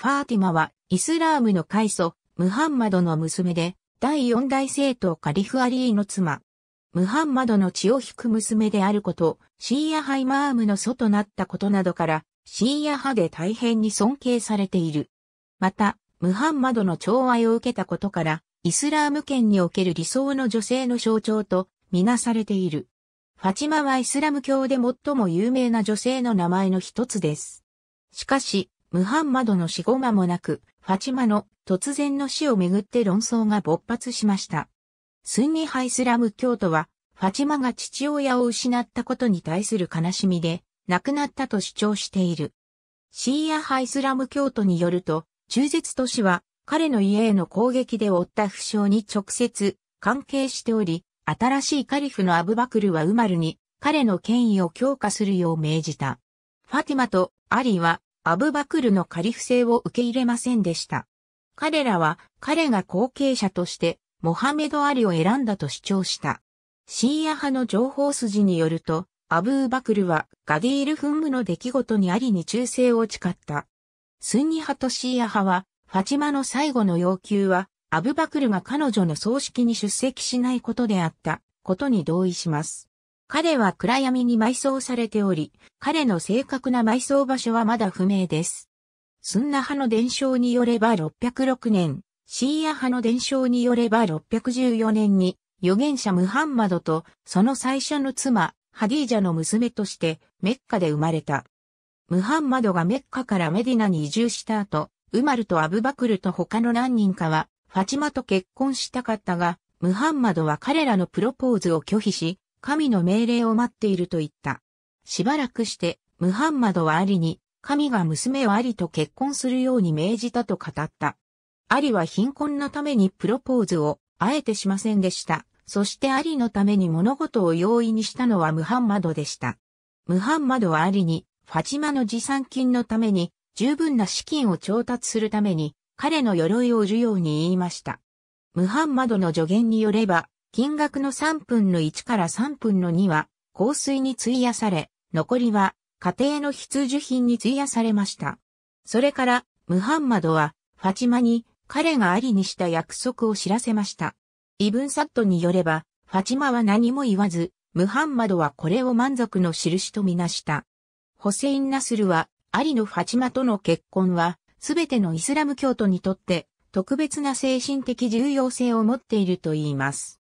ファーティマはイスラームの開祖、ムハンマドの娘で、第四大政党カリフアリーの妻。ムハンマドの血を引く娘であること、シーヤハイマームの祖となったことなどから、シーヤ派で大変に尊敬されている。また、ムハンマドの寵愛を受けたことから、イスラーム圏における理想の女性の象徴とみなされている。ファチマはイスラム教で最も有名な女性の名前の一つです。しかし、ムハンマドの死後間もなく、ファチマの突然の死をめぐって論争が勃発しました。スンニハイスラム教徒は、ファチマが父親を失ったことに対する悲しみで、亡くなったと主張している。シーアハイスラム教徒によると、中絶都市は彼の家への攻撃で負った負傷に直接関係しており、新しいカリフのアブバクルはウマルに彼の権威を強化するよう命じた。ファティマとアリはアブバクルのカリフ制を受け入れませんでした。彼らは彼が後継者としてモハメド・アリを選んだと主張した。シーア派の情報筋によると、アブーバクルはガディール噴霧の出来事にありに忠誠を誓った。スンニ派とシーア派は、ファチマの最後の要求は、アブバクルが彼女の葬式に出席しないことであった、ことに同意します。彼は暗闇に埋葬されており、彼の正確な埋葬場所はまだ不明です。スンナ派の伝承によれば606年、シーア派の伝承によれば614年に、預言者ムハンマドとその最初の妻、ハディージャの娘としてメッカで生まれた。ムハンマドがメッカからメディナに移住した後、ウマルとアブバクルと他の何人かは、ファチマと結婚したかったが、ムハンマドは彼らのプロポーズを拒否し、神の命令を待っていると言った。しばらくして、ムハンマドはアリに、神が娘をアリと結婚するように命じたと語った。アリは貧困のためにプロポーズを、あえてしませんでした。そしてアリのために物事を容易にしたのはムハンマドでした。ムハンマドはアリに、ファチマの持参金のために、十分な資金を調達するために、彼の鎧を売るように言いました。ムハンマドの助言によれば、金額の3分の1から3分の2は香水に費やされ、残りは家庭の必需品に費やされました。それから、ムハンマドは、ファチマに彼がありにした約束を知らせました。イブンサットによれば、ファチマは何も言わず、ムハンマドはこれを満足の印とみなした。ホセイン・ナスルは、アリのファチマとの結婚は、すべてのイスラム教徒にとって、特別な精神的重要性を持っていると言います。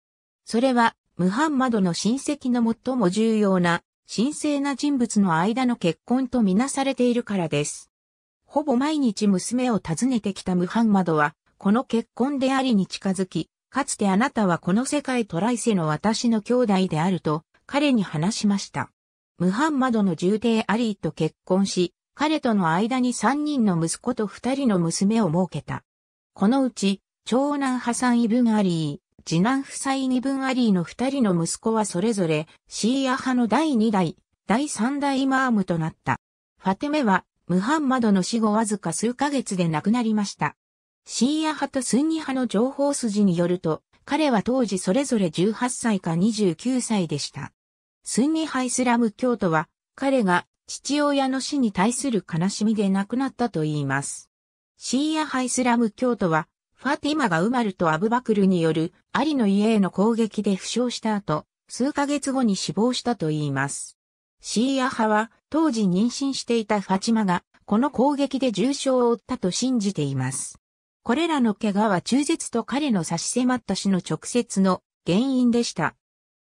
それは、ムハンマドの親戚の最も重要な、神聖な人物の間の結婚とみなされているからです。ほぼ毎日娘を訪ねてきたムハンマドは、この結婚でありに近づき、かつてあなたはこの世界トライセの私の兄弟であると、彼に話しました。ムハンマドの重帝アリーと結婚し、彼との間に3人の息子と2人の娘を設けた。このうち、長男ハサン・イブン・アリ次男夫妻二分アリーの二人の息子はそれぞれシーア派の第二代、第三代イマームとなった。ファテメはムハンマドの死後わずか数ヶ月で亡くなりました。シーア派とスンニ派の情報筋によると、彼は当時それぞれ18歳か29歳でした。スンニ派イスラム教徒は、彼が父親の死に対する悲しみで亡くなったと言います。シーア派イスラム教徒は、ファティマがウマルとアブバクルによるアリの家への攻撃で負傷した後、数ヶ月後に死亡したと言います。シーア派は当時妊娠していたファチマがこの攻撃で重傷を負ったと信じています。これらの怪我は中絶と彼の差し迫った死の直接の原因でした。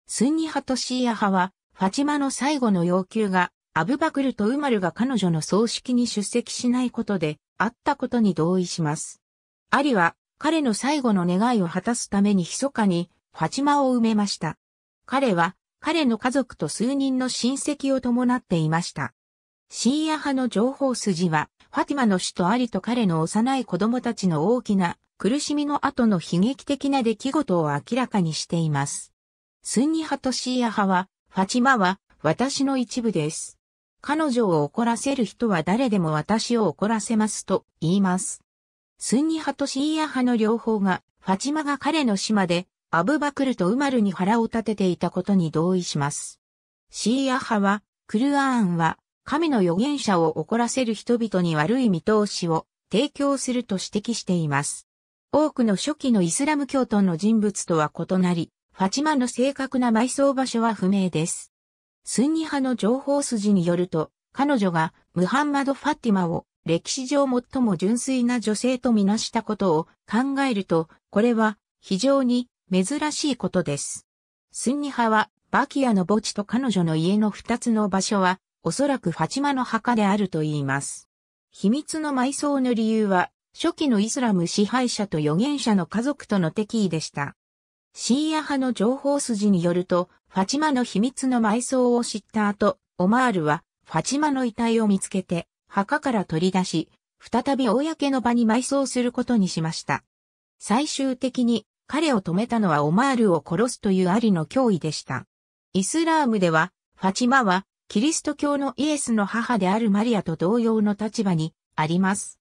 スンニ派とシーア派はファチマの最後の要求がアブバクルとウマルが彼女の葬式に出席しないことであったことに同意します。アリは彼の最後の願いを果たすために密かにファチマを埋めました。彼は彼の家族と数人の親戚を伴っていました。シーア派の情報筋は、ファティマの死とアリと彼の幼い子供たちの大きな苦しみの後の悲劇的な出来事を明らかにしています。スンニ派とシーア派は、ファチマは私の一部です。彼女を怒らせる人は誰でも私を怒らせますと言います。スンニ派とシーア派の両方が、ファチマが彼の島で、アブバクルとウマルに腹を立てていたことに同意します。シーア派は、クルアーンは、神の預言者を怒らせる人々に悪い見通しを提供すると指摘しています。多くの初期のイスラム教徒の人物とは異なり、ファチマの正確な埋葬場所は不明です。スンニ派の情報筋によると、彼女がムハンマド・ファティマを歴史上最も純粋な女性とみなしたことを考えると、これは非常に珍しいことです。スンニ派は、バキアの墓地と彼女の家の二つの場所は、おそらくファチマの墓であると言います。秘密の埋葬の理由は、初期のイスラム支配者と預言者の家族との敵意でした。シーア派の情報筋によると、ファチマの秘密の埋葬を知った後、オマールは、ファチマの遺体を見つけて、墓から取り出し、再び公の場に埋葬することにしました。最終的に彼を止めたのはオマールを殺すというありの脅威でした。イスラームでは、ファチマはキリスト教のイエスの母であるマリアと同様の立場にあります。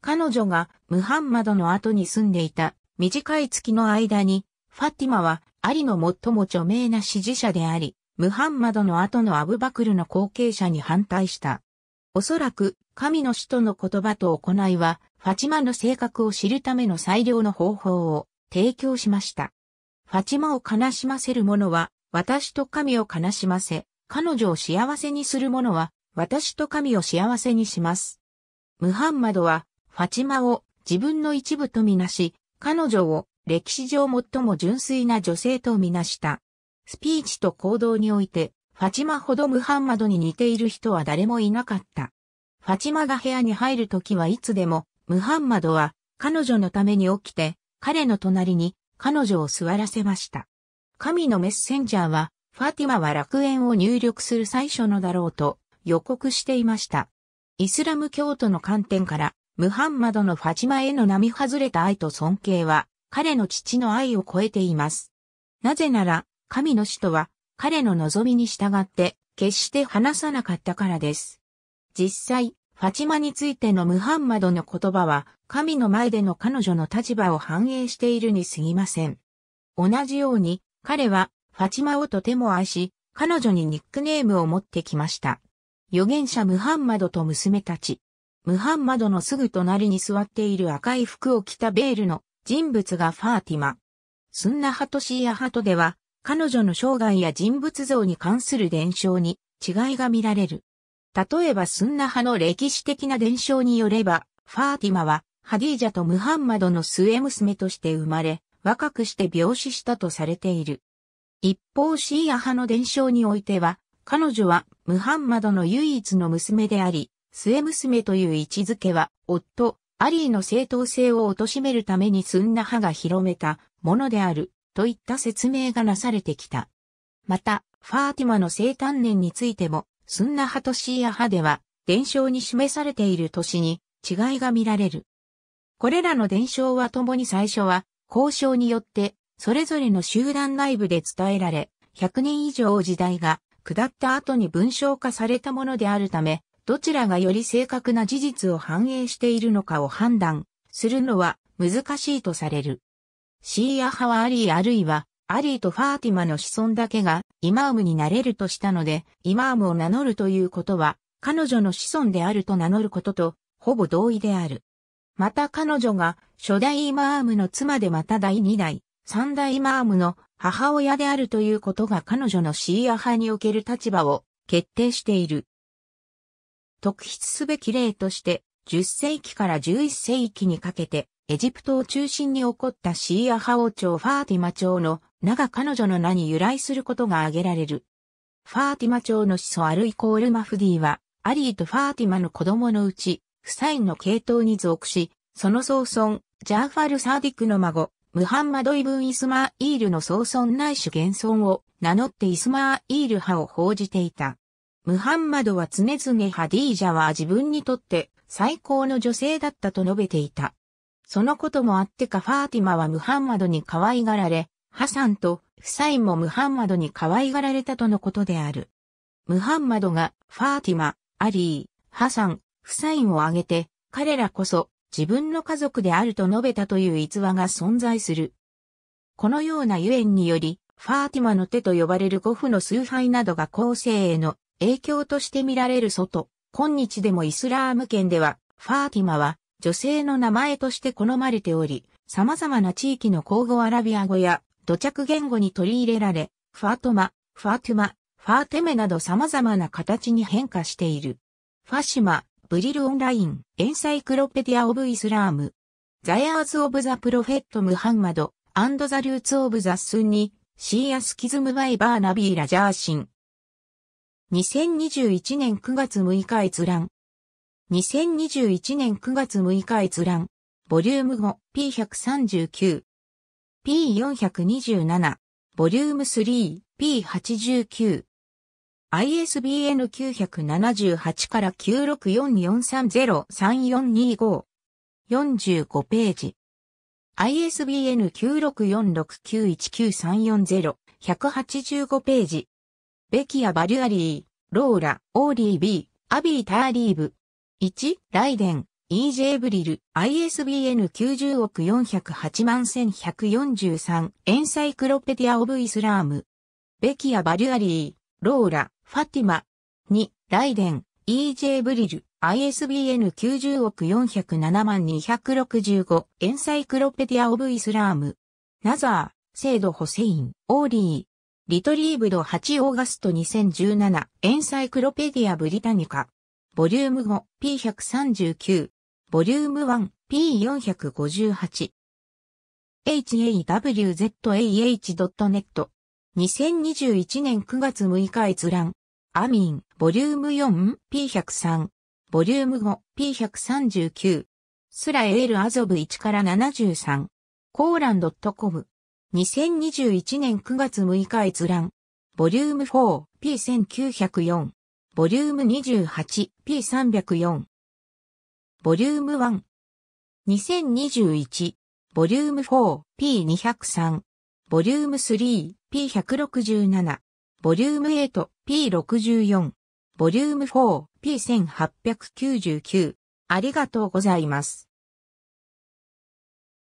彼女がムハンマドの後に住んでいた短い月の間に、ファティマはアリの最も著名な支持者であり、ムハンマドの後のアブバクルの後継者に反対した。おそらく、神の使徒の言葉と行いは、ファチマの性格を知るための最良の方法を提供しました。ファチマを悲しませる者は、私と神を悲しませ、彼女を幸せにする者は、私と神を幸せにします。ムハンマドは、ファチマを自分の一部とみなし、彼女を歴史上最も純粋な女性とみなした。スピーチと行動において、ファチマほどムハンマドに似ている人は誰もいなかった。ファチマが部屋に入るときはいつでも、ムハンマドは彼女のために起きて、彼の隣に彼女を座らせました。神のメッセンジャーは、ファティマは楽園を入力する最初のだろうと予告していました。イスラム教徒の観点から、ムハンマドのファチマへの並外れた愛と尊敬は、彼の父の愛を超えています。なぜなら、神の使徒は、彼の望みに従って決して話さなかったからです。実際、ファチマについてのムハンマドの言葉は神の前での彼女の立場を反映しているに過ぎません。同じように彼はファチマをとても愛し、彼女にニックネームを持ってきました。預言者ムハンマドと娘たち。ムハンマドのすぐ隣に座っている赤い服を着たベールの人物がファーティマ。スンナハトシーアハトでは彼女の生涯や人物像に関する伝承に違いが見られる。例えばスンナ派の歴史的な伝承によれば、ファーティマはハディージャとムハンマドの末娘として生まれ、若くして病死したとされている。一方シーア派の伝承においては、彼女はムハンマドの唯一の娘であり、末娘という位置づけは、夫、アリーの正当性を貶めるためにスンナ派が広めたものである。といった説明がなされてきた。また、ファーティマの生誕年についても、スンナ派とシーア派では、伝承に示されている年に違いが見られる。これらの伝承はともに最初は、交渉によって、それぞれの集団内部で伝えられ、100年以上時代が下った後に文章化されたものであるため、どちらがより正確な事実を反映しているのかを判断するのは難しいとされる。シーア派はアリーあるいはアリーとファーティマの子孫だけがイマームになれるとしたので、イマームを名乗るということは、彼女の子孫であると名乗ることと、ほぼ同意である。また彼女が初代イマームの妻でまた第二代、三代イマームの母親であるということが彼女のシーア派における立場を決定している。特筆すべき例として、10世紀から11世紀にかけてエジプトを中心に起こったシーア派王朝ファーティマ朝の名が彼女の名に由来することが挙げられる。ファーティマ朝の始祖アルイコールマフディは、アリーとファーティマの子供のうち、夫妻の系統に属し、その曾孫、ジャーファル・サーディクの孫、ムハンマド・イブン・イスマー・イールの曾孫内主現孫を名乗ってイスマー・イール派を報じていた。ムハンマドは常々ハディージャは自分にとって最高の女性だったと述べていた。そのこともあってかファーティマはムハンマドに可愛がられ、ハサンとフサインもムハンマドに可愛がられたとのことである。ムハンマドがファーティマ、アリー、ハサン、フサインを挙げて、彼らこそ自分の家族であると述べたという逸話が存在する。このようなゆえんにより、ファーティマの手と呼ばれるゴフの崇拝などが後世への影響として見られる外、今日でもイスラーム圏では、ファーティマは女性の名前として好まれており、様々な地域の口語アラビア語や土着言語に取り入れられ、ファートマ、ファートゥマ、ファーテメなど様々な形に変化している。ファシマ、ブリルオンライン、エンサイクロペディア・オブ・イスラーム、ザヤーズ・オブ・ザ・プロフェット・ムハンマド、アンド・ザ・ルーツ・オブ・ザ・スンニ、シーア・スキズム・バイ・バー・ナビーラ・ジャーシン。2021年9月6日閲覧。2021年9月6日閲覧。ボリューム 5P139。P427。ボリューム 3P89。ISBN 978から96443034254 5ページ。ISBN 9646919340185ページ。ベキア・バリュアリー、ローラ、オーリー・ビー、アビー・ターリーブ。1、ライデン、EJ ブリル、ISBN 90億408万1143、エンサイクロペディア・オブ・イスラーム。ベキア・バリュアリー、ローラ、ファティマ。2、ライデン、EJ ブリル、ISBN 90億407万265、エンサイクロペディア・オブ・イスラーム。ナザー、セイド・ホセイン、オーリー。リトリーブド8オーガスト2017、エンサイクロペディア・ブリタニカ。ボリューム5、P139、ボリューム1、P458。hawzah.net 2021年9月6日閲覧。アミン、ボリューム 4P103、ボリューム 5P139、スラエールアゾブ1から73、コーランドットコム、2021年9月6日閲覧、ボリューム 4P1904、ボリューム 28P304 ボリューム1 2021ボリューム 4P203 ボリューム 3P167 ボリューム 8P64 ボリューム 4P1899 ありがとうございます。